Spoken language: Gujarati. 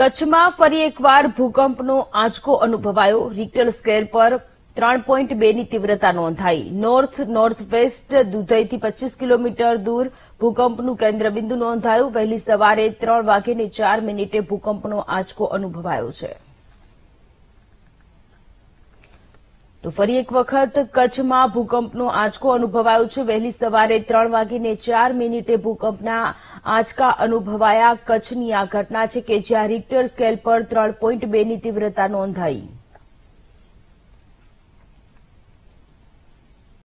કચ્છમાં ફરી એકવાર ભૂકંપનો આંચકો અનુભવાયો રિક્ટર સ્કેર પર ત્રણ પોઈન્ટ બેની તીવ્રતા નોંધાઈ નોર્થ નોર્થ વેસ્ટ દુધઈથી પચીસ કિલોમીટર દૂર ભૂકંપનું કેન્દ્રબિંદુ નોંધાયું વહેલી સવારે ત્રણ વાગ્યે ચાર મિનિટે ભૂકંપનો આંચકો અનુભવાયો છે તો ફરી એક વખત કચ્છમાં ભૂકંપનો આંચકો અનુભવાયો છે વહેલી સવારે ત્રણ વાગીને ચાર મિનિટે ભૂકંપના આંચકા અનુભવાયા કચ્છની આ ઘટના છે કે જ્યાં રિક્ટર સ્કેલ પર ત્રણ પોઈન્ટ બેની તીવ્રતા નોંધાઈ